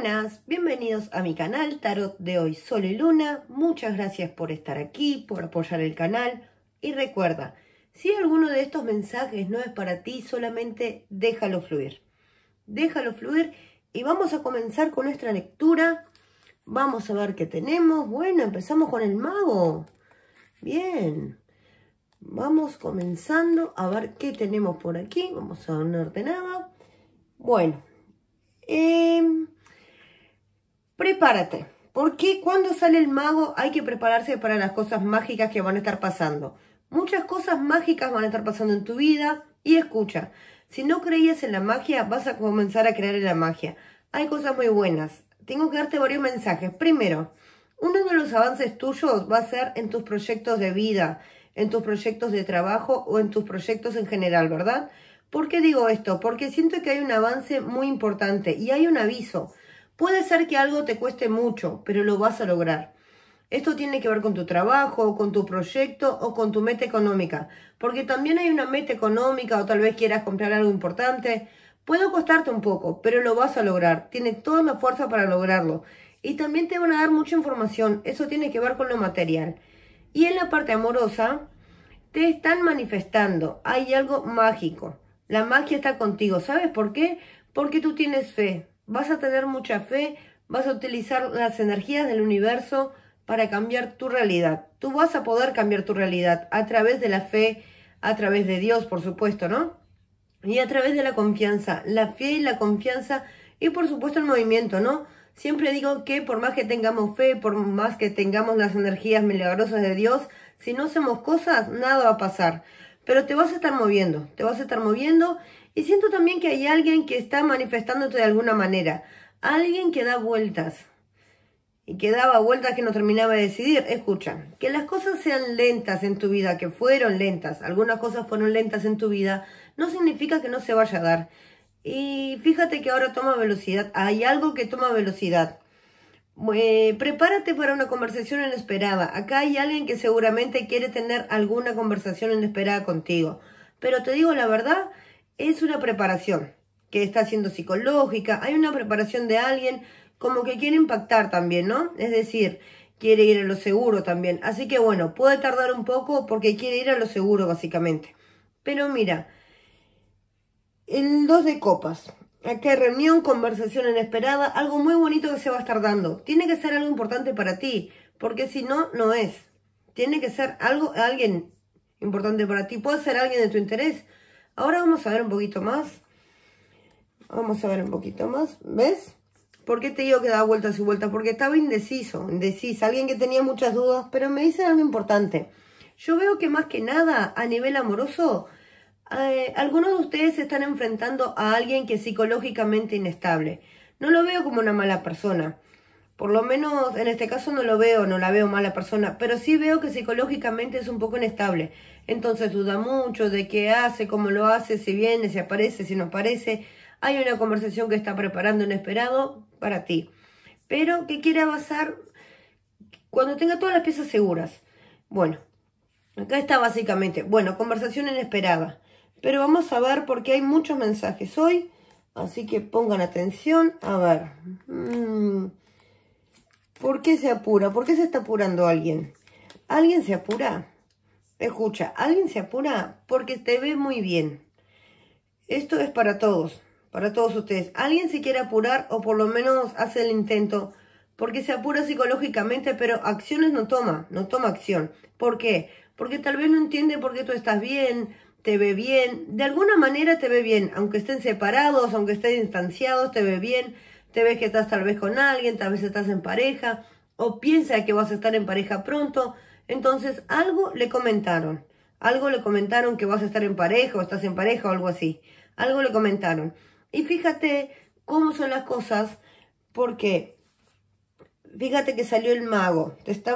buenas, bienvenidos a mi canal Tarot de hoy Sol y Luna. Muchas gracias por estar aquí, por apoyar el canal y recuerda, si alguno de estos mensajes no es para ti, solamente déjalo fluir. Déjalo fluir y vamos a comenzar con nuestra lectura. Vamos a ver qué tenemos. Bueno, empezamos con el mago. Bien. Vamos comenzando a ver qué tenemos por aquí. Vamos a un ordenado Bueno. Eh, Prepárate, porque cuando sale el mago hay que prepararse para las cosas mágicas que van a estar pasando. Muchas cosas mágicas van a estar pasando en tu vida y escucha, si no creías en la magia, vas a comenzar a creer en la magia. Hay cosas muy buenas. Tengo que darte varios mensajes. Primero, uno de los avances tuyos va a ser en tus proyectos de vida, en tus proyectos de trabajo o en tus proyectos en general, ¿verdad? ¿Por qué digo esto? Porque siento que hay un avance muy importante y hay un aviso. Puede ser que algo te cueste mucho, pero lo vas a lograr. Esto tiene que ver con tu trabajo, con tu proyecto, o con tu meta económica. Porque también hay una meta económica, o tal vez quieras comprar algo importante. Puede costarte un poco, pero lo vas a lograr. Tienes toda la fuerza para lograrlo. Y también te van a dar mucha información. Eso tiene que ver con lo material. Y en la parte amorosa, te están manifestando. Hay algo mágico. La magia está contigo. ¿Sabes por qué? Porque tú tienes fe. Vas a tener mucha fe, vas a utilizar las energías del universo para cambiar tu realidad. Tú vas a poder cambiar tu realidad a través de la fe, a través de Dios, por supuesto, ¿no? Y a través de la confianza, la fe y la confianza y por supuesto el movimiento, ¿no? Siempre digo que por más que tengamos fe, por más que tengamos las energías milagrosas de Dios, si no hacemos cosas, nada va a pasar pero te vas a estar moviendo, te vas a estar moviendo y siento también que hay alguien que está manifestándote de alguna manera, alguien que da vueltas y que daba vueltas que no terminaba de decidir. Escucha, que las cosas sean lentas en tu vida, que fueron lentas, algunas cosas fueron lentas en tu vida, no significa que no se vaya a dar. Y fíjate que ahora toma velocidad, hay algo que toma velocidad. Eh, prepárate para una conversación inesperada. Acá hay alguien que seguramente quiere tener alguna conversación inesperada contigo. Pero te digo la verdad, es una preparación que está siendo psicológica. Hay una preparación de alguien como que quiere impactar también, ¿no? Es decir, quiere ir a lo seguro también. Así que bueno, puede tardar un poco porque quiere ir a lo seguro básicamente. Pero mira, el 2 de copas hay reunión, conversación inesperada, algo muy bonito que se va a estar dando. Tiene que ser algo importante para ti, porque si no, no es. Tiene que ser algo, alguien importante para ti. Puede ser alguien de tu interés. Ahora vamos a ver un poquito más. Vamos a ver un poquito más. ¿Ves? ¿Por qué te digo que da vueltas y vueltas? Porque estaba indeciso, indecisa. Alguien que tenía muchas dudas, pero me dice algo importante. Yo veo que más que nada, a nivel amoroso, eh, algunos de ustedes se están enfrentando a alguien que es psicológicamente inestable. No lo veo como una mala persona. Por lo menos en este caso no lo veo, no la veo mala persona, pero sí veo que psicológicamente es un poco inestable. Entonces duda mucho de qué hace, cómo lo hace, si viene, si aparece, si no aparece. Hay una conversación que está preparando inesperado para ti. Pero que quiere avanzar cuando tenga todas las piezas seguras. Bueno, acá está básicamente, bueno, conversación inesperada. Pero vamos a ver porque hay muchos mensajes hoy. Así que pongan atención. A ver. Mm. ¿Por qué se apura? ¿Por qué se está apurando alguien? ¿Alguien se apura? Escucha, ¿alguien se apura? Porque te ve muy bien. Esto es para todos, para todos ustedes. ¿Alguien se quiere apurar o por lo menos hace el intento? Porque se apura psicológicamente, pero acciones no toma, no toma acción. ¿Por qué? Porque tal vez no entiende por qué tú estás bien, te ve bien, de alguna manera te ve bien, aunque estén separados, aunque estén distanciados, te ve bien, te ves que estás tal vez con alguien, tal vez estás en pareja, o piensa que vas a estar en pareja pronto, entonces algo le comentaron, algo le comentaron que vas a estar en pareja o estás en pareja o algo así, algo le comentaron. Y fíjate cómo son las cosas, porque fíjate que salió el mago, te está,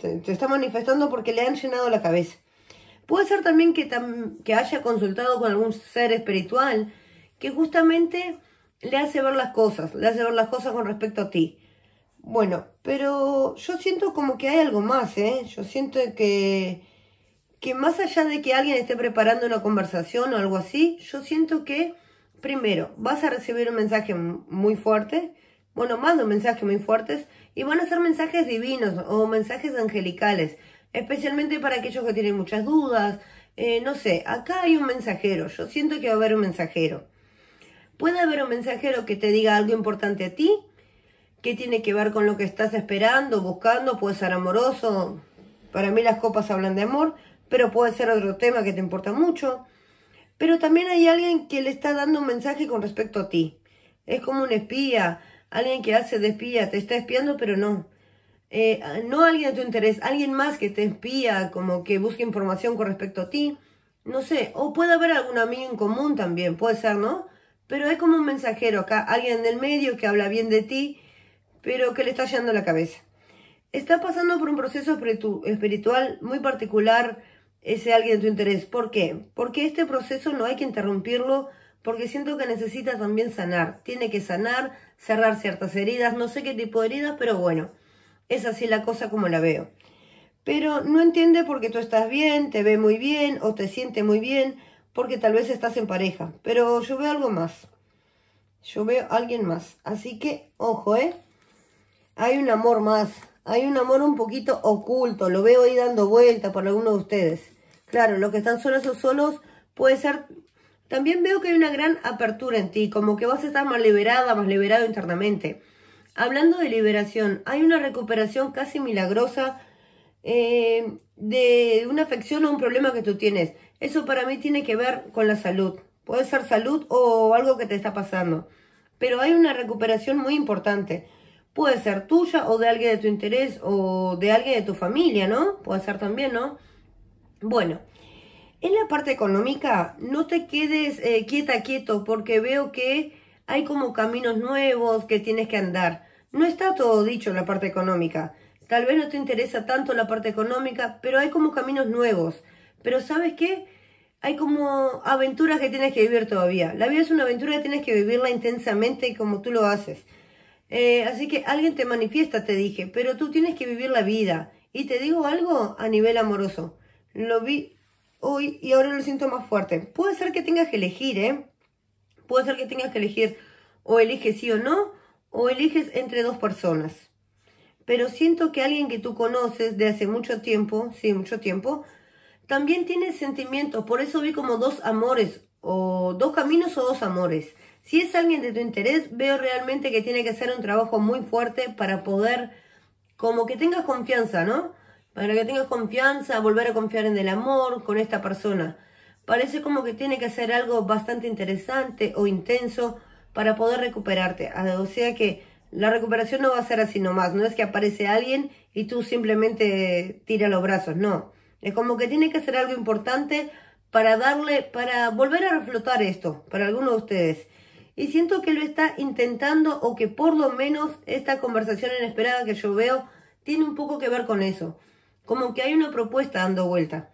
te está manifestando porque le han llenado la cabeza. Puede ser también que, haya consultado con algún ser espiritual que justamente le hace ver las cosas, le hace ver las cosas con respecto a ti. Bueno, pero yo siento como que hay algo más, ¿eh? Yo siento que, que más allá de que alguien esté preparando una conversación o algo así, yo siento que, primero, vas a recibir un mensaje muy fuerte, bueno, más de un mensaje muy fuertes, y van a ser mensajes divinos o mensajes angelicales especialmente para aquellos que tienen muchas dudas. Eh, no sé, acá hay un mensajero, yo siento que va a haber un mensajero. Puede haber un mensajero que te diga algo importante a ti, que tiene que ver con lo que estás esperando, buscando, puede ser amoroso. Para mí las copas hablan de amor, pero puede ser otro tema que te importa mucho. Pero también hay alguien que le está dando un mensaje con respecto a ti. Es como un espía, alguien que hace de espía, te está espiando pero no. Eh, ah, no alguien de tu interés, alguien más que te espía, como que busque información con respecto a ti, no sé, o puede haber algún amigo en común también, puede ser, ¿no? Pero es como un mensajero acá, alguien del medio que habla bien de ti, pero que le está yendo la cabeza. Está pasando por un proceso espiritual muy particular ese alguien de tu interés. ¿Por qué? Porque este proceso no hay que interrumpirlo porque siento que necesita también sanar. Tiene que sanar, cerrar ciertas heridas, no sé qué tipo de heridas, pero bueno. Es así la cosa como la veo. Pero no entiende porque tú estás bien, te ve muy bien o te siente muy bien, porque tal vez estás en pareja. Pero yo veo algo más. Yo veo a alguien más. Así que, ojo, ¿eh? Hay un amor más. Hay un amor un poquito oculto. Lo veo ahí dando vuelta por alguno de ustedes. Claro, los que están solos o solos puede ser... También veo que hay una gran apertura en ti, como que vas a estar más liberada, más liberado internamente. Hablando de liberación, hay una recuperación casi milagrosa eh, de una afección o un problema que tú tienes. Eso para mí tiene que ver con la salud. Puede ser salud o algo que te está pasando. Pero hay una recuperación muy importante. Puede ser tuya o de alguien de tu interés o de alguien de tu familia, ¿no? Puede ser también, ¿no? Bueno, en la parte económica, no te quedes eh, quieta, quieto, porque veo que hay como caminos nuevos que tienes que andar. No está todo dicho en la parte económica. Tal vez no te interesa tanto la parte económica, pero hay como caminos nuevos. Pero ¿sabes qué? Hay como aventuras que tienes que vivir todavía. La vida es una aventura y tienes que vivirla intensamente como tú lo haces. Eh, así que alguien te manifiesta, te dije, pero tú tienes que vivir la vida. Y te digo algo a nivel amoroso. Lo vi hoy y ahora lo siento más fuerte. Puede ser que tengas que elegir, ¿eh? Puede ser que tengas que elegir o eliges sí o no, o eliges entre dos personas. Pero siento que alguien que tú conoces de hace mucho tiempo, sí, mucho tiempo, también tiene sentimientos. Por eso vi como dos amores, o dos caminos o dos amores. Si es alguien de tu interés, veo realmente que tiene que hacer un trabajo muy fuerte para poder, como que tengas confianza, ¿no? Para que tengas confianza, volver a confiar en el amor con esta persona. Parece como que tiene que hacer algo bastante interesante o intenso para poder recuperarte. Ah, o sea que la recuperación no va a ser así nomás. No es que aparece alguien y tú simplemente tira los brazos. No. Es como que tiene que hacer algo importante para darle, para volver a reflotar esto, para alguno de ustedes. Y siento que lo está intentando o que por lo menos esta conversación inesperada que yo veo tiene un poco que ver con eso. Como que hay una propuesta dando vuelta.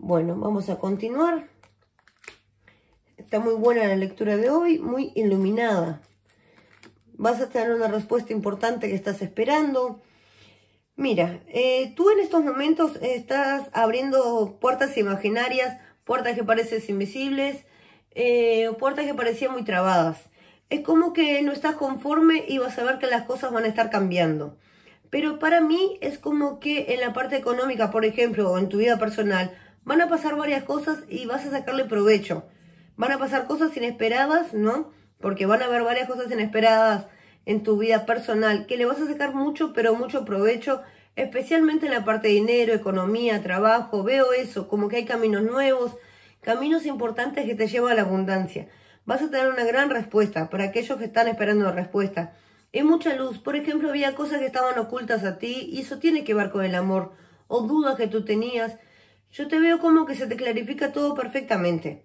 Bueno, vamos a continuar. Está muy buena la lectura de hoy, muy iluminada. Vas a tener una respuesta importante que estás esperando. Mira, eh, tú en estos momentos estás abriendo puertas imaginarias, puertas que parecen invisibles, eh, puertas que parecían muy trabadas. Es como que no estás conforme y vas a ver que las cosas van a estar cambiando. Pero para mí es como que en la parte económica, por ejemplo, o en tu vida personal, Van a pasar varias cosas y vas a sacarle provecho. Van a pasar cosas inesperadas, ¿no? Porque van a haber varias cosas inesperadas en tu vida personal que le vas a sacar mucho, pero mucho provecho, especialmente en la parte de dinero, economía, trabajo. Veo eso, como que hay caminos nuevos, caminos importantes que te llevan a la abundancia. Vas a tener una gran respuesta para aquellos que están esperando respuesta. Hay mucha luz. Por ejemplo, había cosas que estaban ocultas a ti y eso tiene que ver con el amor o dudas que tú tenías yo te veo como que se te clarifica todo perfectamente.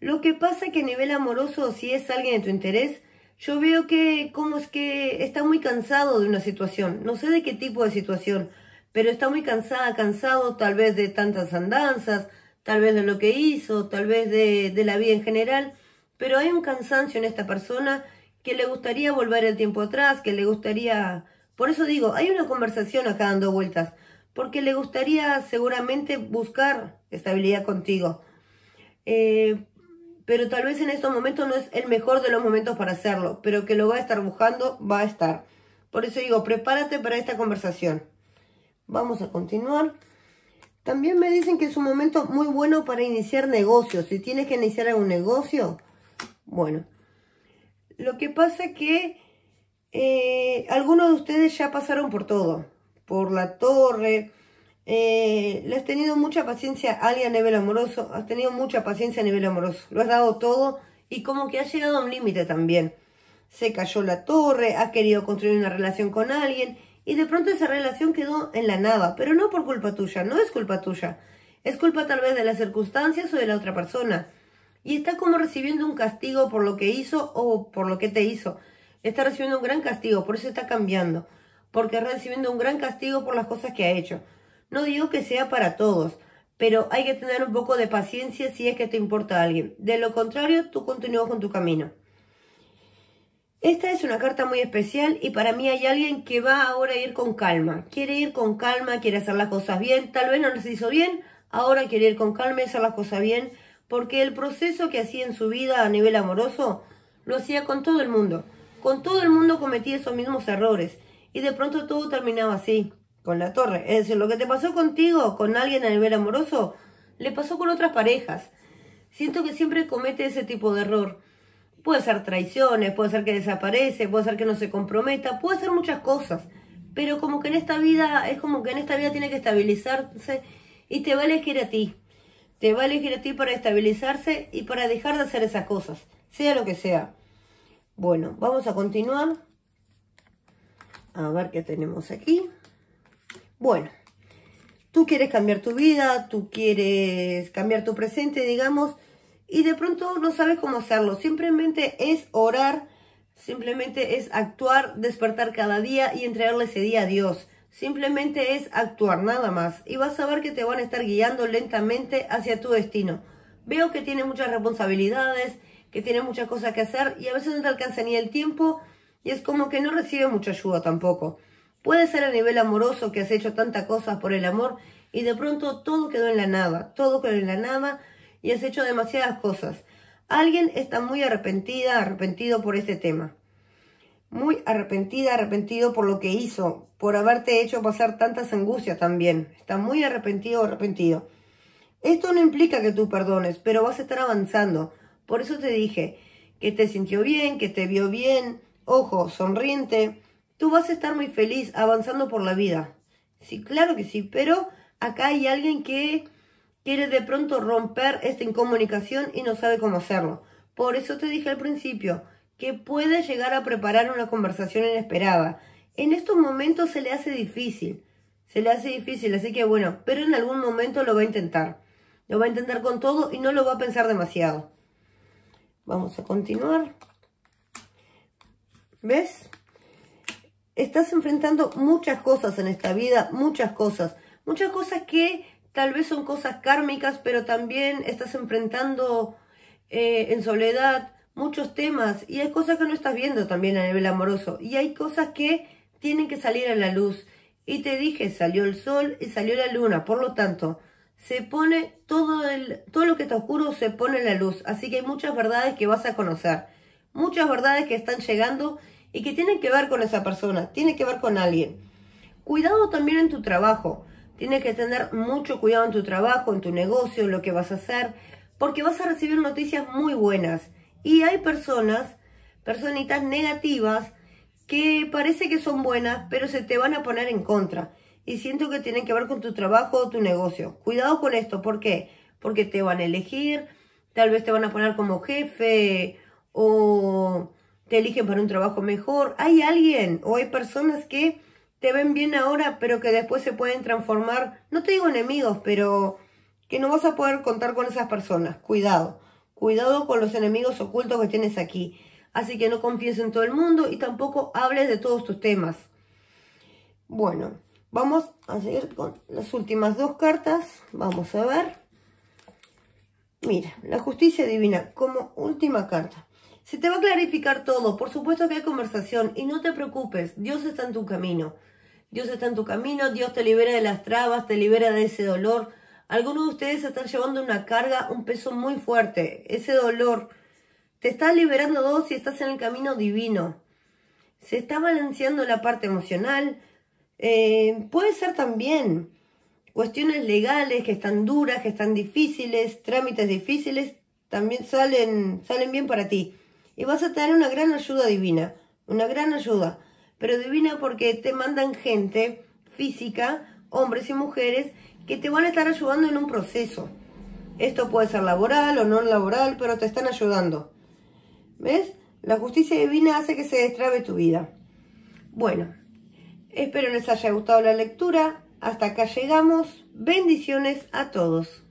Lo que pasa es que a nivel amoroso, si es alguien de tu interés, yo veo que como es que está muy cansado de una situación. No sé de qué tipo de situación, pero está muy cansada, cansado tal vez de tantas andanzas, tal vez de lo que hizo, tal vez de, de la vida en general. Pero hay un cansancio en esta persona que le gustaría volver el tiempo atrás, que le gustaría... Por eso digo, hay una conversación acá dando vueltas porque le gustaría seguramente buscar estabilidad contigo. Eh, pero tal vez en estos momentos no es el mejor de los momentos para hacerlo, pero que lo va a estar buscando, va a estar. Por eso digo, prepárate para esta conversación. Vamos a continuar. También me dicen que es un momento muy bueno para iniciar negocios. Si tienes que iniciar algún negocio, bueno. Lo que pasa es que eh, algunos de ustedes ya pasaron por todo por la torre. Eh, le has tenido mucha paciencia, alguien a nivel amoroso. Has tenido mucha paciencia a nivel amoroso. Lo has dado todo y como que ha llegado a un límite también. Se cayó la torre, has querido construir una relación con alguien y de pronto esa relación quedó en la nada. Pero no por culpa tuya, no es culpa tuya. Es culpa tal vez de las circunstancias o de la otra persona. Y está como recibiendo un castigo por lo que hizo o por lo que te hizo. Está recibiendo un gran castigo, por eso está cambiando porque recibiendo un gran castigo por las cosas que ha hecho. No digo que sea para todos, pero hay que tener un poco de paciencia si es que te importa a alguien. De lo contrario, tú continúas con tu camino. Esta es una carta muy especial y para mí hay alguien que va ahora a ir con calma. Quiere ir con calma, quiere hacer las cosas bien. Tal vez no las hizo bien, ahora quiere ir con calma y hacer las cosas bien. Porque el proceso que hacía en su vida a nivel amoroso lo hacía con todo el mundo. Con todo el mundo cometía esos mismos errores y de pronto todo terminaba así, con la torre. Es decir, lo que te pasó contigo, con alguien a nivel amoroso, le pasó con otras parejas. Siento que siempre comete ese tipo de error. Puede ser traiciones, puede ser que desaparece, puede ser que no se comprometa, puede ser muchas cosas. Pero como que en esta vida, es como que en esta vida tiene que estabilizarse y te va a elegir a ti. Te va a elegir a ti para estabilizarse y para dejar de hacer esas cosas, sea lo que sea. Bueno, vamos a continuar. A ver qué tenemos aquí. Bueno, tú quieres cambiar tu vida, tú quieres cambiar tu presente, digamos, y de pronto no sabes cómo hacerlo. Simplemente es orar, simplemente es actuar, despertar cada día y entregarle ese día a Dios. Simplemente es actuar, nada más. Y vas a ver que te van a estar guiando lentamente hacia tu destino. Veo que tienes muchas responsabilidades, que tienes muchas cosas que hacer y a veces no te alcanza ni el tiempo y es como que no recibe mucha ayuda tampoco. Puede ser a nivel amoroso que has hecho tantas cosas por el amor y de pronto todo quedó en la nada, todo quedó en la nada y has hecho demasiadas cosas. Alguien está muy arrepentida, arrepentido por este tema. Muy arrepentida, arrepentido por lo que hizo, por haberte hecho pasar tantas angustias también. Está muy arrepentido, arrepentido. Esto no implica que tú perdones, pero vas a estar avanzando. Por eso te dije que te sintió bien, que te vio bien, ojo, sonriente, tú vas a estar muy feliz avanzando por la vida. Sí, claro que sí, pero acá hay alguien que quiere de pronto romper esta incomunicación y no sabe cómo hacerlo. Por eso te dije al principio que puede llegar a preparar una conversación inesperada. En estos momentos se le hace difícil, se le hace difícil, así que bueno, pero en algún momento lo va a intentar. Lo va a intentar con todo y no lo va a pensar demasiado. Vamos a continuar. ¿Ves? Estás enfrentando muchas cosas en esta vida, muchas cosas. Muchas cosas que tal vez son cosas kármicas, pero también estás enfrentando eh, en soledad muchos temas. Y hay cosas que no estás viendo también a nivel amoroso. Y hay cosas que tienen que salir a la luz. Y te dije, salió el sol y salió la luna. Por lo tanto, se pone todo, el, todo lo que está oscuro, se pone en la luz. Así que hay muchas verdades que vas a conocer muchas verdades que están llegando y que tienen que ver con esa persona, tienen que ver con alguien. Cuidado también en tu trabajo. Tienes que tener mucho cuidado en tu trabajo, en tu negocio, en lo que vas a hacer, porque vas a recibir noticias muy buenas. Y hay personas, personitas negativas, que parece que son buenas, pero se te van a poner en contra. Y siento que tienen que ver con tu trabajo o tu negocio. Cuidado con esto, ¿por qué? Porque te van a elegir, tal vez te van a poner como jefe o te eligen para un trabajo mejor. Hay alguien o hay personas que te ven bien ahora, pero que después se pueden transformar, no te digo enemigos, pero que no vas a poder contar con esas personas. Cuidado, cuidado con los enemigos ocultos que tienes aquí. Así que no confíes en todo el mundo y tampoco hables de todos tus temas. Bueno, vamos a seguir con las últimas dos cartas. Vamos a ver. Mira, la justicia divina como última carta. Se te va a clarificar todo, por supuesto que hay conversación y no te preocupes, Dios está en tu camino. Dios está en tu camino, Dios te libera de las trabas, te libera de ese dolor. Algunos de ustedes están llevando una carga, un peso muy fuerte, ese dolor. Te está liberando todo si estás en el camino divino. Se está balanceando la parte emocional. Eh, puede ser también cuestiones legales que están duras, que están difíciles, trámites difíciles, también salen, salen bien para ti y vas a tener una gran ayuda divina, una gran ayuda, pero divina porque te mandan gente física, hombres y mujeres, que te van a estar ayudando en un proceso. Esto puede ser laboral o no laboral, pero te están ayudando. ¿Ves? La justicia divina hace que se destrabe tu vida. Bueno, espero les haya gustado la lectura. Hasta acá llegamos. Bendiciones a todos.